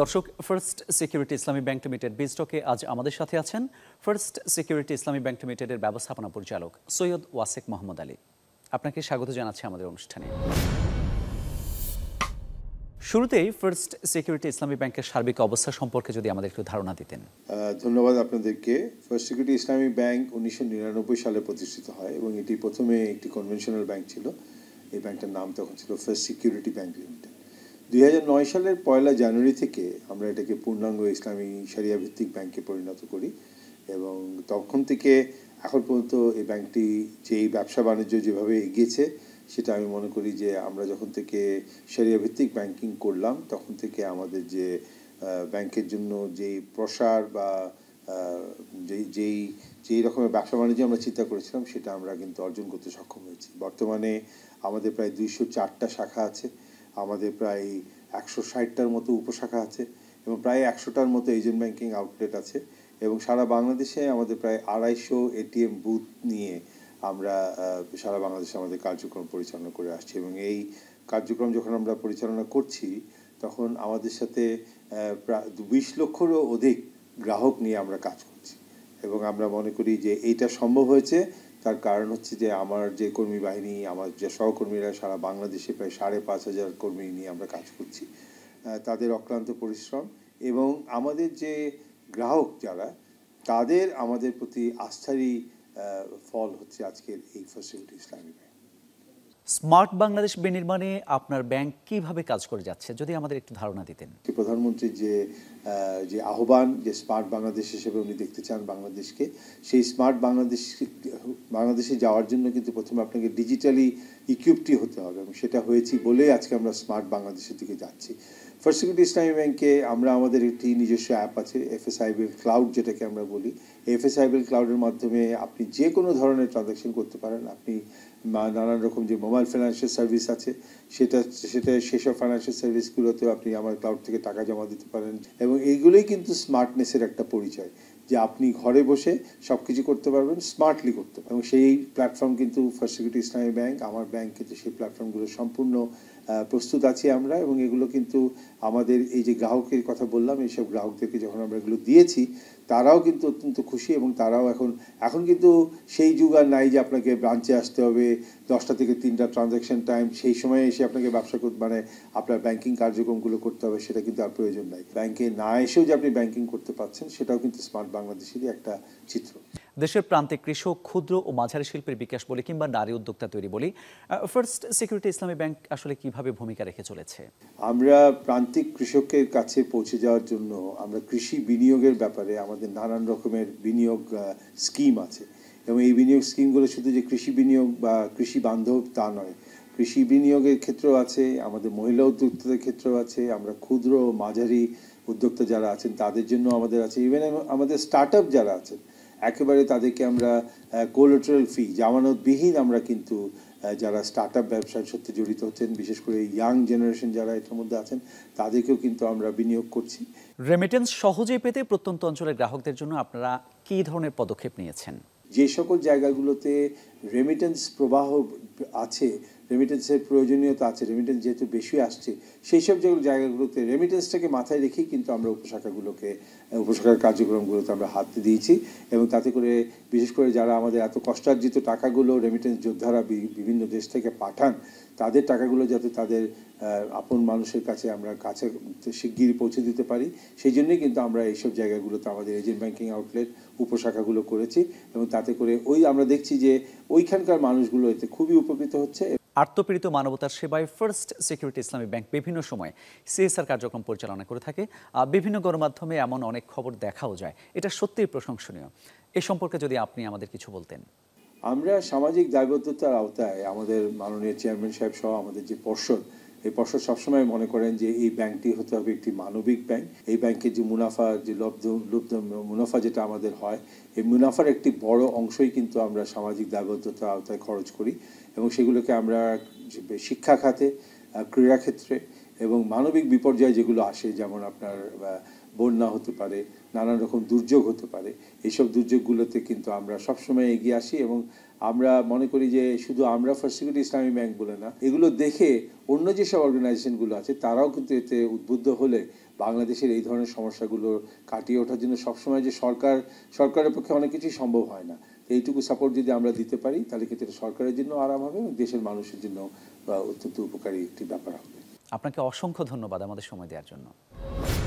দর্শক First Security Islami Bank Limited বিজটকে আজ আমাদের সাথে আছেন ফার্স্ট সিকিউরিটি ইসলামী ব্যাংক লিমিটেডের ব্যবস্থাপনা পরিচালক সৈয়দ ওয়াসেক মোহাম্মদ আলী আপনাকে স্বাগত জানাচ্ছি আমাদের অনুষ্ঠানে শুরুতেই ফার্স্ট সিকিউরিটি ইসলামী ব্যাংকের সার্বিক অবস্থা সম্পর্কে যদি আমাদের একটু ধারণা দিতেন ধন্যবাদ আপনাদেরকে ফার্স্ট সিকিউরিটি ইসলামী ব্যাংক উনিশশো সালে প্রতিষ্ঠিত হয় এবং এটি প্রথমে একটি কনভেনশনাল ব্যাংক ছিল এই ব্যাংকটার নাম তখন ছিল ফার্স্ট সিকিউরিটি ব্যাংক লিমিটেড দুই সালের পয়লা জানুয়ারি থেকে আমরা এটাকে পূর্ণাঙ্গ ইসলামী সারিয়া ভিত্তিক ব্যাংকে পরিণত করি এবং তখন থেকে এখন পর্যন্ত এই ব্যাংকটি যেই ব্যবসা বাণিজ্য যেভাবে এগিয়েছে সেটা আমি মনে করি যে আমরা যখন থেকে সেরিয়া ভিত্তিক ব্যাংকিং করলাম তখন থেকে আমাদের যে ব্যাংকের জন্য যেই প্রসার বা যেই যেই যেই রকমের ব্যবসা বাণিজ্য আমরা চিন্তা করেছিলাম সেটা আমরা কিন্তু অর্জন করতে সক্ষম হয়েছি বর্তমানে আমাদের প্রায় দুইশো চারটা শাখা আছে আমাদের প্রায় একশো ষাটটার মতো উপশাখা আছে এবং প্রায় একশোটার মতো এজেন্ট ব্যাংকিং আউটলেট আছে এবং সারা বাংলাদেশে আমাদের প্রায় আড়াইশো এটিএম বুথ নিয়ে আমরা সারা বাংলাদেশে আমাদের কার্যক্রম পরিচালনা করে আসছি এবং এই কার্যক্রম যখন আমরা পরিচালনা করছি তখন আমাদের সাথে প্রায় বিশ লক্ষরও অধিক গ্রাহক নিয়ে আমরা কাজ করছি এবং আমরা মনে করি যে এইটা সম্ভব হয়েছে তার কারণ হচ্ছে যে আমার যে কর্মী বাহিনী আমার যে সহকর্মীরা সারা বাংলাদেশে প্রায় সাড়ে পাঁচ হাজার কর্মী নিয়ে আমরা কাজ করছি তাদের অক্লান্ত পরিশ্রম এবং আমাদের যে গ্রাহক যারা তাদের আমাদের প্রতি আস্থারই ফল হচ্ছে আজকের এই ফ্যাসিলিটি ইসলামী ব্যাংক স্মার্ট বাংলাদেশ বিনির্মাণে আপনার ব্যাংক কিভাবে কাজ করে যাচ্ছে যদি আমাদের একটু ধারণা দিতেন প্রধানমন্ত্রীর যে যে আহ্বান যে স্মার্ট বাংলাদেশ হিসেবে উনি দেখতে চান বাংলাদেশকে সেই স্মার্ট বাংলাদেশ বাংলাদেশে যাওয়ার জন্য কিন্তু প্রথমে আপনাকে ডিজিটালি ইকুইপটি হতে হবে এবং সেটা হয়েছি বলেই আজকে আমরা স্মার্ট বাংলাদেশের দিকে যাচ্ছি ফার্স্ট সিকিউরিটি ইসলামী ব্যাংকে আমরা আমাদের একটি নিজস্ব অ্যাপ আছে এফ এফএসআইবিএল ক্লাউড যেটাকে আমরা বলি এফ এফএসআইবিএল ক্লাউডের মাধ্যমে আপনি যে কোনো ধরনের ট্রানজাকশন করতে পারেন আপনি নানান রকম যে মোবাইল ফিনান্সিয়াল সার্ভিস আছে সেটা সেটা সেসব ফাইন্যান্সিয়াল সার্ভিসগুলোতেও আপনি আমার ক্লাউড থেকে টাকা জমা দিতে পারেন এবং এইগুলোই কিন্তু স্মার্টনেসের একটা পরিচয় যে আপনি ঘরে বসে সব কিছু করতে পারবেন স্মার্টলি করতে পারবেন এবং সেই প্ল্যাটফর্ম কিন্তু ফার্স্ট সিকিউরিটি ইসলামী ব্যাংক আমার ব্যাংক কিন্তু সেই প্ল্যাটফর্মগুলো সম্পূর্ণ প্রস্তুত আছি আমরা এবং এগুলো কিন্তু আমাদের এই যে গ্রাহকের কথা বললাম এইসব গ্রাহকদেরকে যখন আমরা এগুলো দিয়েছি তারাও কিন্তু অত্যন্ত খুশি এবং তারাও এখন এখন কিন্তু সেই যুগ আর নাই যে আপনাকে ব্রাঞ্চে আসতে হবে দশটা থেকে তিনটা ট্রানজ্যাকশন টাইম সেই সময়ে এসে আপনাকে ব্যবসা করতে মানে আপনার ব্যাংকিং কার্যক্রমগুলো করতে হবে সেটা কিন্তু আর প্রয়োজন নাই ব্যাংকে না এসেও যে আপনি ব্যাংকিং করতে পারছেন সেটাও কিন্তু স্মার্ট বাংলাদেশেরই একটা চিত্র দেশের প্রান্তে কৃষক ক্ষুদ্র ও মাঝারি শিল্পের বিকাশ বলি কিংবা নারী উদ্যোক্তা তৈরি বলি ফার্স্ট সিকিউরিটি ইসলামী ব্যাংক আসলে কিভাবে ভূমিকা রেখে চলেছে আমরা প্রান্তিক কৃষকের কাছে পৌঁছে যাওয়ার জন্য আমরা কৃষি বিনিয়োগের ব্যাপারে আমাদের নানান রকমের বিনিয়োগ স্কিম আছে এবং এই বিনিয়োগ স্কিমগুলো শুধু যে কৃষি বিনিয়োগ বা কৃষি বান্ধব তা নয় কৃষি বিনিয়োগের ক্ষেত্রেও আছে আমাদের মহিলা উদ্যোক্তাদের ক্ষেত্রেও আছে আমরা ক্ষুদ্র ও মাঝারি উদ্যোক্তা যারা আছেন তাদের জন্য আমাদের আছে ইভেন আমাদের স্টার্ট যারা আছেন একেবারে তাদেরকে আমরা কোলেট্রাল ফি জামানতবিহীন আমরা কিন্তু যারা স্টার্ট আপ ব্যবসার সাথে জড়িত হচ্ছেন বিশেষ করে ইয়াং জেনারেশন যারা এটার মধ্যে আছেন তাদেরকেও কিন্তু আমরা বিনিয়োগ করছি রেমিটেন্স সহজে পেতে প্রত্যন্ত অঞ্চলের গ্রাহকদের জন্য আপনারা কী ধরনের পদক্ষেপ নিয়েছেন যে সকল জায়গাগুলোতে রেমিটেন্স প্রবাহ আছে রেমিটেন্সের প্রয়োজনীয়তা আছে রেমিটেন্স যেহেতু বেশি আসছে সেই সব যেগুলো জায়গাগুলোতে রেমিটেন্সটাকে মাথায় রেখেই কিন্তু আমরা উপশাখাগুলোকে উপশাখার কার্যক্রমগুলোতে আমরা হাত দিয়েছি এবং তাতে করে বিশেষ করে যারা আমাদের এত কষ্টার্জিত টাকাগুলো রেমিটেন্স যোদ্ধারা বিভিন্ন দেশ থেকে পাঠান তাদের টাকাগুলো যাতে তাদের আপন মানুষের কাছে আমরা কাছে শিগগিরই পৌঁছে দিতে পারি সেই জন্যই কিন্তু আমরা এইসব জায়গাগুলোতে আমাদের এজেন্ট ব্যাংকিং আউটলেট উপশাখাগুলো করেছি এবং তাতে করে ওই আমরা দেখছি যে ওইখানকার মানুষগুলো এতে খুবই উপকৃত হচ্ছে আত্মপীড়িত মানবতার সেবায় ফার্স্ট সিকিউরিটি ইসলামী ব্যাংক বিভিন্ন সময় সিএসআর কার্যক্রম পরিচালনা করে থাকে বিভিন্ন গণমাধ্যমে এমন অনেক খবর দেখাও যায় এটা সত্যিই প্রশংসনীয় এ সম্পর্কে যদি আপনি আমাদের কিছু বলতেন আমরা সামাজিক দায়বদ্ধতার আওতায় আমাদের মাননীয় চেয়ারম্যান সাহেব সহ আমাদের যে পর্ষদ এই পর্ষদ সবসময় মনে করেন যে এই ব্যাংকটি হতে হবে একটি মানবিক ব্যাংক এই ব্যাংকে যে মুনাফা যে লব্ধ লব্ধ মুনাফা যেটা আমাদের হয় এই মুনাফার একটি বড় অংশই কিন্তু আমরা সামাজিক দায়বদ্ধতার আওতায় খরচ করি এবং সেগুলোকে আমরা শিক্ষা খাতে ক্রীড়াক্ষেত্রে এবং মানবিক বিপর্যয় যেগুলো আসে যেমন আপনার বন্যা হতে পারে নানান রকম দুর্যোগ হতে পারে এইসব দুর্যোগগুলোতে কিন্তু আমরা সবসময় এগিয়ে আসি এবং আমরা মনে করি যে শুধু আমরা ফার্স্ট সিকিউরিটি ইসলামী ব্যাংক বলে না এগুলো দেখে অন্য যেসব অর্গানাইজেশনগুলো আছে তারাও কিন্তু এতে উদ্বুদ্ধ হলে বাংলাদেশের এই ধরনের সমস্যাগুলো কাটিয়ে ওঠার জন্য সবসময় যে সরকার সরকারের পক্ষে অনেক কিছুই সম্ভব হয় না এইটুকু সাপোর্ট যদি আমরা দিতে পারি তাহলে কিন্তু এটা সরকারের জন্য আরাম হবে দেশের মানুষের জন্য অত্যন্ত উপকারী একটি ব্যাপার হবে আপনাকে অসংখ্য ধন্যবাদ আমাদের সময় দেওয়ার জন্য